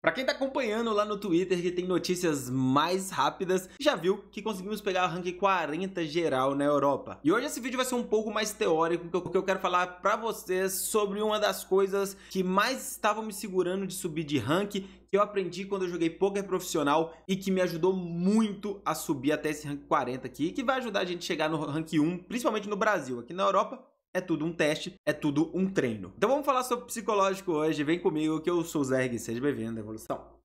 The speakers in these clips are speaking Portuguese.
Para quem tá acompanhando lá no Twitter, que tem notícias mais rápidas, já viu que conseguimos pegar o ranking 40 geral na Europa. E hoje esse vídeo vai ser um pouco mais teórico, porque eu quero falar para vocês sobre uma das coisas que mais estavam me segurando de subir de ranking, que eu aprendi quando eu joguei poker profissional e que me ajudou muito a subir até esse rank 40 aqui, que vai ajudar a gente a chegar no rank 1, principalmente no Brasil. Aqui na Europa, é tudo um teste, é tudo um treino. Então vamos falar sobre psicológico hoje. Vem comigo que eu sou o Zerg, seja bem-vindo à evolução.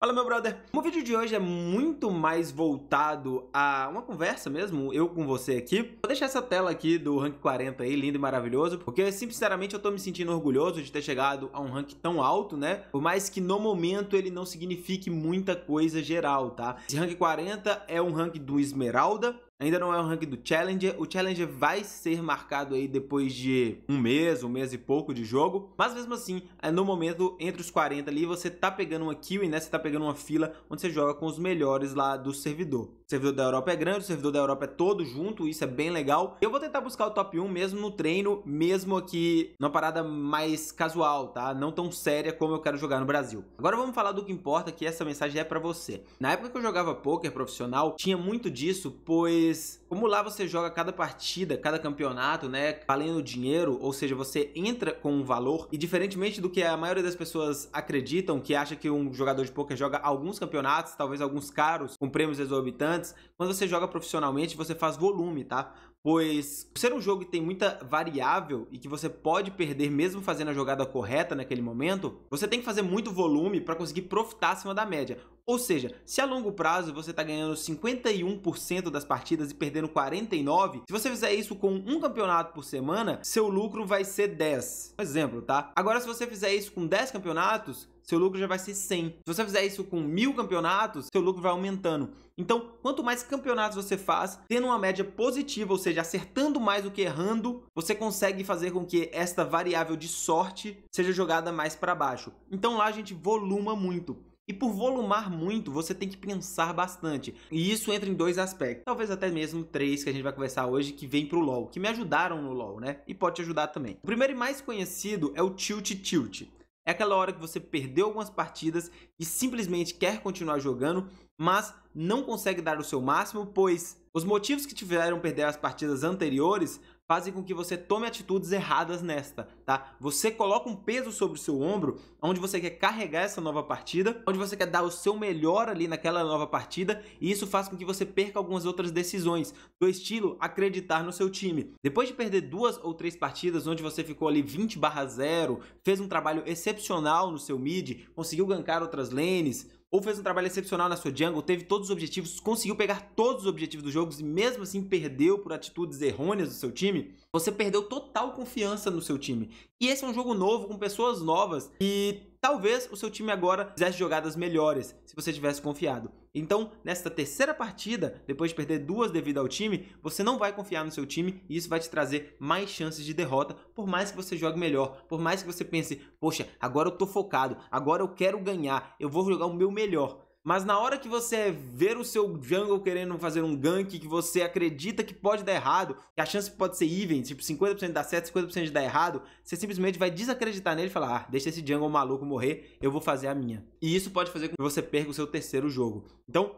Fala, meu brother! O vídeo de hoje é muito mais voltado a uma conversa mesmo, eu com você aqui. Vou deixar essa tela aqui do Rank 40 aí, lindo e maravilhoso, porque, sinceramente, eu tô me sentindo orgulhoso de ter chegado a um rank tão alto, né? Por mais que, no momento, ele não signifique muita coisa geral, tá? Esse Rank 40 é um rank do Esmeralda, Ainda não é o ranking do Challenger. O Challenger vai ser marcado aí depois de um mês, um mês e pouco de jogo. Mas mesmo assim, é no momento, entre os 40 ali, você tá pegando uma kill né? Você tá pegando uma fila onde você joga com os melhores lá do servidor servidor da Europa é grande, o servidor da Europa é todo junto, isso é bem legal. Eu vou tentar buscar o top 1 mesmo no treino, mesmo aqui numa parada mais casual, tá? Não tão séria como eu quero jogar no Brasil. Agora vamos falar do que importa, que essa mensagem é para você. Na época que eu jogava poker profissional, tinha muito disso, pois como lá você joga cada partida, cada campeonato, né, valendo dinheiro, ou seja, você entra com um valor e diferentemente do que a maioria das pessoas acreditam, que acha que um jogador de poker joga alguns campeonatos, talvez alguns caros, com prêmios exorbitantes, antes, quando você joga profissionalmente, você faz volume, tá? Pois, ser um jogo que tem muita variável e que você pode perder mesmo fazendo a jogada correta naquele momento, você tem que fazer muito volume para conseguir profitar acima da média. Ou seja, se a longo prazo você está ganhando 51% das partidas e perdendo 49%, se você fizer isso com um campeonato por semana, seu lucro vai ser 10. Um exemplo, tá? Agora, se você fizer isso com 10 campeonatos, seu lucro já vai ser 100. Se você fizer isso com mil campeonatos, seu lucro vai aumentando. Então, quanto mais campeonatos você faz, tendo uma média positiva, ou seja, acertando mais do que errando, você consegue fazer com que esta variável de sorte seja jogada mais para baixo. Então lá a gente voluma muito. E por volumar muito, você tem que pensar bastante. E isso entra em dois aspectos. Talvez até mesmo três que a gente vai conversar hoje que vem pro LoL, que me ajudaram no LoL, né? E pode te ajudar também. O primeiro e mais conhecido é o tilt tilt. É aquela hora que você perdeu algumas partidas e simplesmente quer continuar jogando, mas não consegue dar o seu máximo, pois os motivos que te fizeram perder as partidas anteriores fazem com que você tome atitudes erradas nesta, tá? Você coloca um peso sobre o seu ombro, onde você quer carregar essa nova partida, onde você quer dar o seu melhor ali naquela nova partida, e isso faz com que você perca algumas outras decisões, do estilo acreditar no seu time. Depois de perder duas ou três partidas, onde você ficou ali 20 barra 0, fez um trabalho excepcional no seu mid, conseguiu gankar outras lanes, ou fez um trabalho excepcional na sua jungle, teve todos os objetivos, conseguiu pegar todos os objetivos dos jogos e mesmo assim perdeu por atitudes errôneas do seu time, você perdeu total confiança no seu time. E esse é um jogo novo, com pessoas novas, e talvez o seu time agora fizesse jogadas melhores, se você tivesse confiado. Então, nesta terceira partida, depois de perder duas devido ao time, você não vai confiar no seu time e isso vai te trazer mais chances de derrota, por mais que você jogue melhor, por mais que você pense, poxa, agora eu tô focado, agora eu quero ganhar, eu vou jogar o meu melhor. Mas na hora que você ver o seu jungle querendo fazer um gank, que você acredita que pode dar errado, que a chance pode ser even, tipo 50% de dar certo, 50% de dar errado, você simplesmente vai desacreditar nele e falar, ah, deixa esse jungle maluco morrer, eu vou fazer a minha. E isso pode fazer com que você perca o seu terceiro jogo. Então,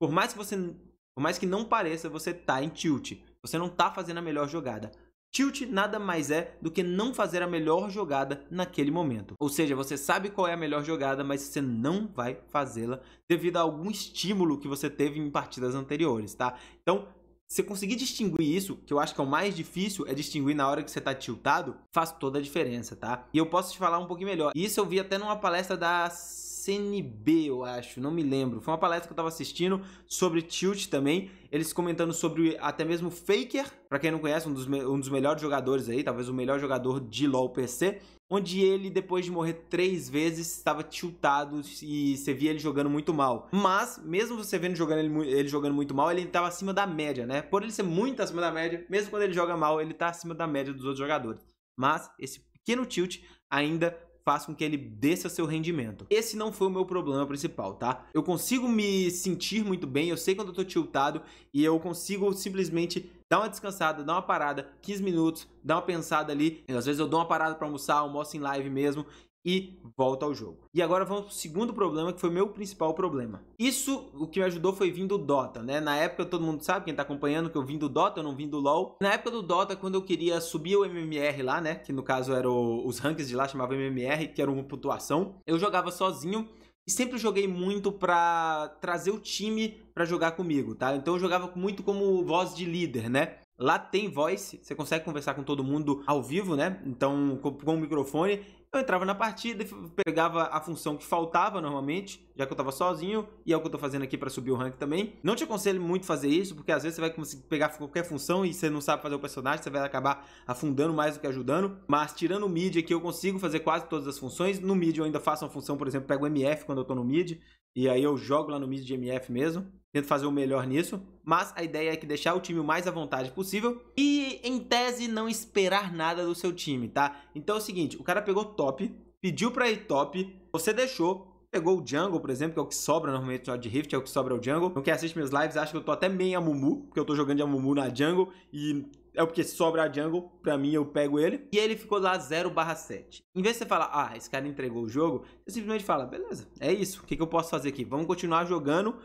por mais que você, por mais que não pareça, você tá em tilt. Você não tá fazendo a melhor jogada. Tilt nada mais é do que não fazer a melhor jogada naquele momento. Ou seja, você sabe qual é a melhor jogada, mas você não vai fazê-la devido a algum estímulo que você teve em partidas anteriores, tá? Então, você conseguir distinguir isso, que eu acho que é o mais difícil, é distinguir na hora que você tá tiltado, faz toda a diferença, tá? E eu posso te falar um pouquinho melhor. Isso eu vi até numa palestra das CNB, eu acho, não me lembro. Foi uma palestra que eu estava assistindo sobre tilt também. Eles comentando sobre até mesmo Faker, para quem não conhece, um dos, um dos melhores jogadores aí, talvez o melhor jogador de LoL PC, onde ele, depois de morrer três vezes, estava tiltado e você via ele jogando muito mal. Mas, mesmo você vendo jogando ele, ele jogando muito mal, ele estava acima da média, né? Por ele ser muito acima da média, mesmo quando ele joga mal, ele está acima da média dos outros jogadores. Mas esse pequeno tilt ainda faz com que ele desça seu rendimento. Esse não foi o meu problema principal, tá? Eu consigo me sentir muito bem, eu sei quando eu tô tiltado e eu consigo simplesmente dar uma descansada, dar uma parada, 15 minutos, dar uma pensada ali. Às vezes eu dou uma parada para almoçar, almoço em live mesmo e volta ao jogo. E agora vamos pro segundo problema, que foi o meu principal problema. Isso, o que me ajudou foi vindo do Dota, né? Na época, todo mundo sabe, quem está acompanhando, que eu vim do Dota, eu não vim do LoL. Na época do Dota, quando eu queria subir o MMR lá, né? Que no caso eram os rankings de lá, chamava MMR, que era uma pontuação. Eu jogava sozinho, e sempre joguei muito para trazer o time para jogar comigo, tá? Então eu jogava muito como voz de líder, né? Lá tem voice, você consegue conversar com todo mundo ao vivo, né? Então, com, o microfone. Eu entrava na partida, pegava a função que faltava normalmente, já que eu tava sozinho, e é o que eu tô fazendo aqui para subir o rank também. Não te aconselho muito fazer isso, porque às vezes você vai conseguir pegar qualquer função e você não sabe fazer o personagem, você vai acabar afundando mais do que ajudando. Mas tirando o mid aqui, eu consigo fazer quase todas as funções. No mid eu ainda faço uma função, por exemplo, pego MF quando eu tô no mid, e aí eu jogo lá no mid de MF mesmo tento fazer o melhor nisso, mas a ideia é que deixar o time o mais à vontade possível e, em tese, não esperar nada do seu time, tá? Então é o seguinte, o cara pegou top, pediu pra ir top, você deixou, pegou o jungle, por exemplo, que é o que sobra normalmente no de Rift, é o que sobra o jungle. Então quem assiste meus lives acha que eu tô até meio a Mumu, porque eu tô jogando de Amumu na jungle e é porque sobra a jungle, pra mim eu pego ele. E ele ficou lá 0 7. Em vez de você falar, ah, esse cara entregou o jogo, você simplesmente fala, beleza, é isso, o que, que eu posso fazer aqui? Vamos continuar jogando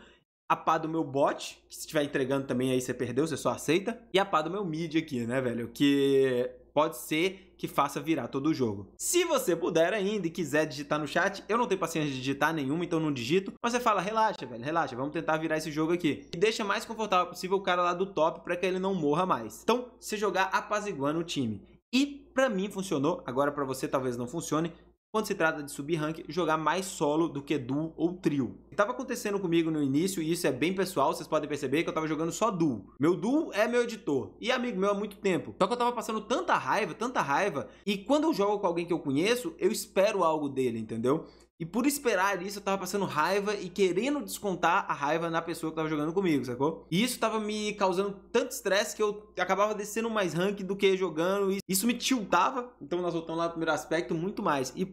a pá do meu bot, que se estiver entregando também aí você perdeu, você só aceita, e a pá do meu mid aqui, né, velho? Que pode ser que faça virar todo o jogo. Se você puder ainda e quiser digitar no chat, eu não tenho paciência de digitar nenhuma, então não digito, mas você fala, relaxa, velho, relaxa, vamos tentar virar esse jogo aqui. E deixa mais confortável possível o cara lá do top para que ele não morra mais. Então, você jogar apaziguando o time. E para mim funcionou, agora para você talvez não funcione, quando se trata de subir rank, jogar mais solo do que duo ou trio. Estava acontecendo comigo no início, e isso é bem pessoal, vocês podem perceber que eu estava jogando só duo. Meu duo é meu editor, e amigo meu há muito tempo. Só que eu estava passando tanta raiva, tanta raiva, e quando eu jogo com alguém que eu conheço, eu espero algo dele, entendeu? E por esperar isso, eu tava passando raiva e querendo descontar a raiva na pessoa que tava jogando comigo, sacou? E isso tava me causando tanto estresse que eu acabava descendo mais rank do que jogando. E isso me tiltava, então nós voltamos lá no primeiro aspecto, muito mais. E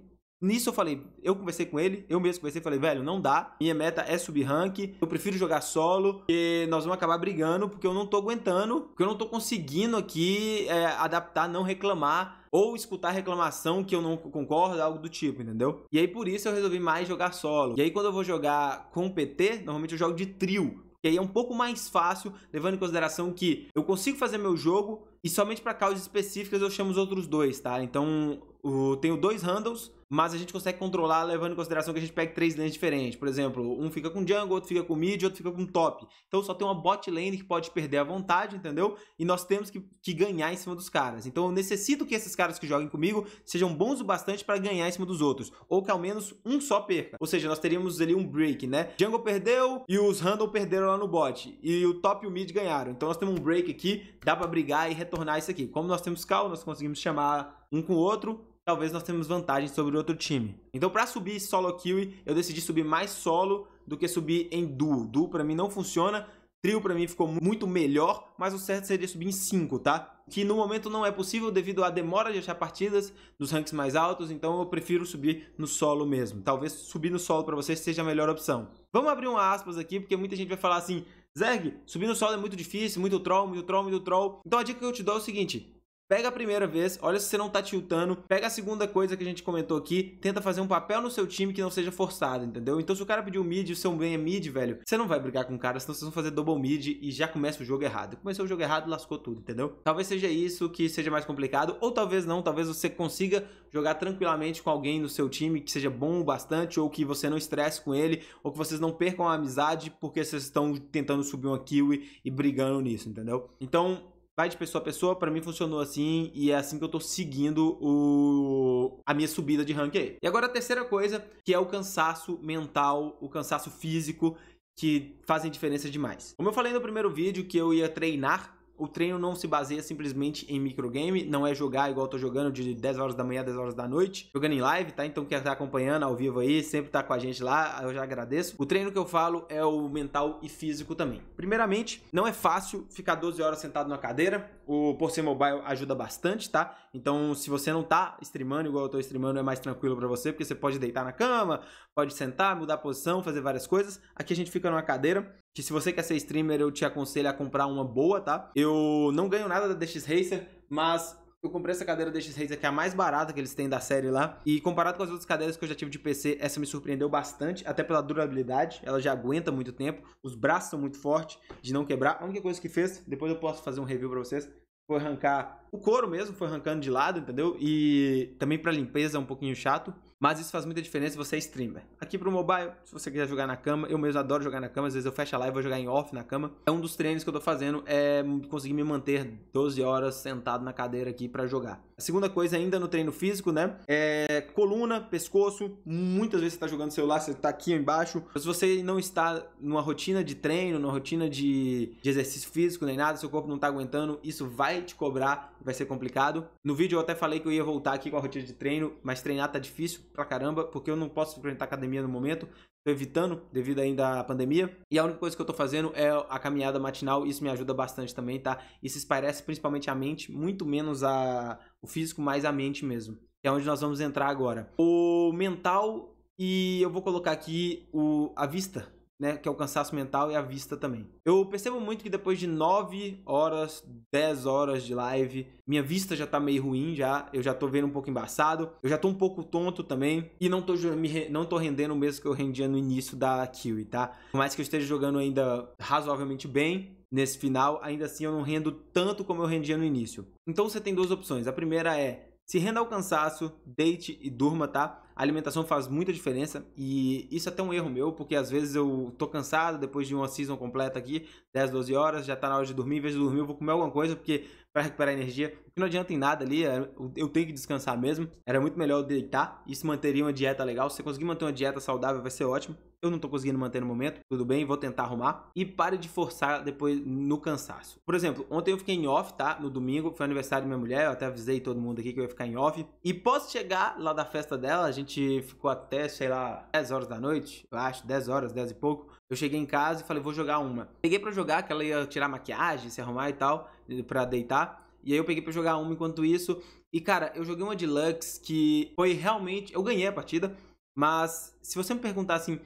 Nisso eu falei, eu conversei com ele, eu mesmo conversei, falei, velho, não dá, minha meta é subir rank, eu prefiro jogar solo, e nós vamos acabar brigando, porque eu não tô aguentando, porque eu não tô conseguindo aqui é, adaptar, não reclamar, ou escutar reclamação que eu não concordo, algo do tipo, entendeu? E aí por isso eu resolvi mais jogar solo. E aí quando eu vou jogar com PT, normalmente eu jogo de trio, que aí é um pouco mais fácil, levando em consideração que eu consigo fazer meu jogo e somente para causas específicas eu chamo os outros dois, tá? Então, o, tenho dois handles, mas a gente consegue controlar levando em consideração que a gente pega três lanes diferentes. Por exemplo, um fica com jungle, outro fica com mid, outro fica com top. Então só tem uma bot lane que pode perder à vontade, entendeu? E nós temos que, que ganhar em cima dos caras. Então eu necessito que esses caras que joguem comigo sejam bons o bastante para ganhar em cima dos outros. Ou que ao menos um só perca. Ou seja, nós teríamos ali um break, né? Jungle perdeu e os handle perderam lá no bot. E o top e o mid ganharam. Então nós temos um break aqui, dá para brigar e retornar isso aqui. Como nós temos call, nós conseguimos chamar um com o outro, talvez nós temos vantagem sobre o outro time. Então para subir solo kill, eu decidi subir mais solo do que subir em duo. Duo para mim não funciona, trio para mim ficou muito melhor, mas o certo seria subir em 5, tá? Que no momento não é possível devido à demora de achar partidas nos ranks mais altos, então eu prefiro subir no solo mesmo. Talvez subir no solo para vocês seja a melhor opção. Vamos abrir um aspas aqui, porque muita gente vai falar assim, Zerg, subir no solo é muito difícil, muito troll, muito troll, muito troll. Então a dica que eu te dou é o seguinte, Pega a primeira vez, olha se você não tá tiltando, pega a segunda coisa que a gente comentou aqui, tenta fazer um papel no seu time que não seja forçado, entendeu? Então se o cara pediu mid e o seu bem é mid, velho, você não vai brigar com o cara, senão vocês vão fazer double mid e já começa o jogo errado. Começou o jogo errado, lascou tudo, entendeu? Talvez seja isso que seja mais complicado, ou talvez não, talvez você consiga jogar tranquilamente com alguém no seu time que seja bom o bastante, ou que você não estresse com ele, ou que vocês não percam a amizade porque vocês estão tentando subir uma kill e brigando nisso, entendeu? Então, vai de pessoa a pessoa, para mim funcionou assim e é assim que eu tô seguindo o a minha subida de rank E agora a terceira coisa, que é o cansaço mental, o cansaço físico que fazem diferença demais. Como eu falei no primeiro vídeo que eu ia treinar o treino não se baseia simplesmente em microgame, não é jogar igual eu tô jogando de 10 horas da manhã a 10 horas da noite, jogando em live, tá? Então quem tá acompanhando ao vivo aí, sempre tá com a gente lá, eu já agradeço. O treino que eu falo é o mental e físico também. Primeiramente, não é fácil ficar 12 horas sentado na cadeira, o Por mobile ajuda bastante, tá? Então, se você não tá streamando igual eu tô streamando, é mais tranquilo para você, porque você pode deitar na cama, pode sentar, mudar a posição, fazer várias coisas. Aqui a gente fica numa cadeira, que se você quer ser streamer, eu te aconselho a comprar uma boa, tá? Eu não ganho nada da DX Racer, mas eu comprei essa cadeira da X6 aqui, é a mais barata que eles têm da série lá. E comparado com as outras cadeiras que eu já tive de PC, essa me surpreendeu bastante, até pela durabilidade. Ela já aguenta muito tempo. Os braços são muito fortes de não quebrar. A única coisa que fez, depois eu posso fazer um review pra vocês, foi arrancar o couro mesmo, foi arrancando de lado, entendeu? E também pra limpeza é um pouquinho chato. Mas isso faz muita diferença se você é streamer. Aqui pro mobile, se você quiser jogar na cama, eu mesmo adoro jogar na cama, às vezes eu fecho a live e vou jogar em off na cama. É um dos treinos que eu tô fazendo é conseguir me manter 12 horas sentado na cadeira aqui para jogar. A segunda coisa ainda no treino físico, né? É coluna, pescoço. Muitas vezes você tá jogando celular, você tá aqui embaixo. Mas se você não está numa rotina de treino, numa rotina de, de exercício físico nem nada, seu corpo não tá aguentando, isso vai te cobrar, vai ser complicado. No vídeo eu até falei que eu ia voltar aqui com a rotina de treino, mas treinar tá difícil pra caramba, porque eu não posso frequentar academia no momento. Tô evitando devido ainda à pandemia. E a única coisa que eu tô fazendo é a caminhada matinal. Isso me ajuda bastante também, tá? Isso esparece principalmente a mente, muito menos a... o físico, mais a mente mesmo. Que é onde nós vamos entrar agora. O mental e eu vou colocar aqui o... a vista né? Que é o cansaço mental e a vista também. Eu percebo muito que depois de 9 horas, 10 horas de live, minha vista já tá meio ruim já. Eu já tô vendo um pouco embaçado. Eu já tô um pouco tonto também. E não tô, me, não tô rendendo o mesmo que eu rendia no início da Kiwi, tá? Por mais que eu esteja jogando ainda razoavelmente bem, nesse final, ainda assim eu não rendo tanto como eu rendia no início. Então você tem duas opções. A primeira é se renda ao cansaço, deite e durma, tá? a alimentação faz muita diferença e isso é até um erro meu, porque às vezes eu tô cansado depois de uma season completa aqui, 10, 12 horas, já tá na hora de dormir, em vez de dormir eu vou comer alguma coisa, porque para recuperar energia, o que não adianta em nada ali, é, eu tenho que descansar mesmo, era muito melhor eu deitar, se manteria uma dieta legal, se você conseguir manter uma dieta saudável vai ser ótimo, eu não tô conseguindo manter no momento, tudo bem, vou tentar arrumar, e pare de forçar depois no cansaço. Por exemplo, ontem eu fiquei em off, tá, no domingo, foi aniversário da minha mulher, eu até avisei todo mundo aqui que eu ia ficar em off, e posso chegar lá da festa dela, a gente ficou até, sei lá, 10 horas da noite, eu acho, 10 horas, 10 e pouco, eu cheguei em casa e falei, vou jogar uma. Peguei pra jogar jogar, que ela ia tirar maquiagem, se arrumar e tal, pra deitar. E aí eu peguei para jogar uma enquanto isso. E cara, eu joguei uma deluxe que foi realmente. Eu ganhei a partida, mas se você me perguntar assim, o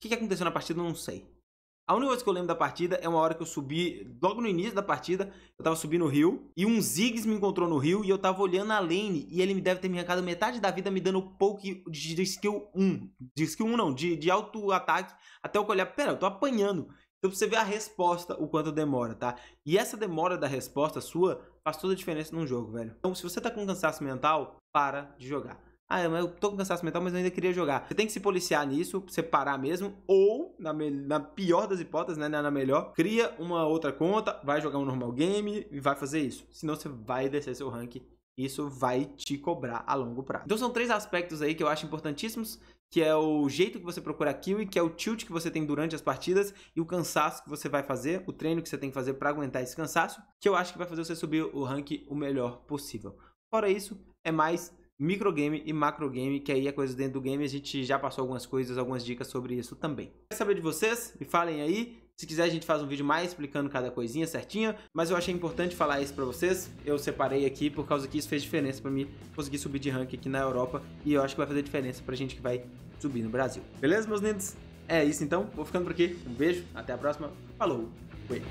que, aconteceu na partida, eu não sei. A única coisa que eu lembro da partida é uma hora que eu subi, logo no início da partida, eu tava subindo o rio, e um Ziggs me encontrou no rio, e eu tava olhando a lane, e ele me deve ter me arrancado metade da vida, me dando poke de, de skill 1. De skill 1 não, de, de alto ataque, até eu olhar, pera, eu tô apanhando. Então, pra você ver a resposta, o quanto demora, tá? E essa demora da resposta sua faz toda a diferença num jogo, velho. Então, se você tá com cansaço mental, para de jogar. Ah, é, eu tô com cansaço mental, mas eu ainda queria jogar. Você tem que se policiar nisso, separar mesmo, ou, na, na pior das hipóteses, né, na melhor, cria uma outra conta, vai jogar um normal game e vai fazer isso. Senão você vai descer seu rank isso vai te cobrar a longo prazo. Então são três aspectos aí que eu acho importantíssimos, que é o jeito que você procura kill e que é o tilt que você tem durante as partidas e o cansaço que você vai fazer, o treino que você tem que fazer para aguentar esse cansaço, que eu acho que vai fazer você subir o rank o melhor possível. Fora isso, é mais microgame e macrogame, que aí é coisa dentro do game, a gente já passou algumas coisas, algumas dicas sobre isso também. Quer saber de vocês? Me falem aí, se quiser a gente faz um vídeo mais explicando cada coisinha certinha, mas eu achei importante falar isso pra vocês. Eu separei aqui por causa que isso fez diferença pra mim conseguir subir de ranking aqui na Europa e eu acho que vai fazer diferença pra gente que vai subir no Brasil. Beleza, meus lindos? É isso então, vou ficando por aqui. Um beijo, até a próxima. Falou, fui!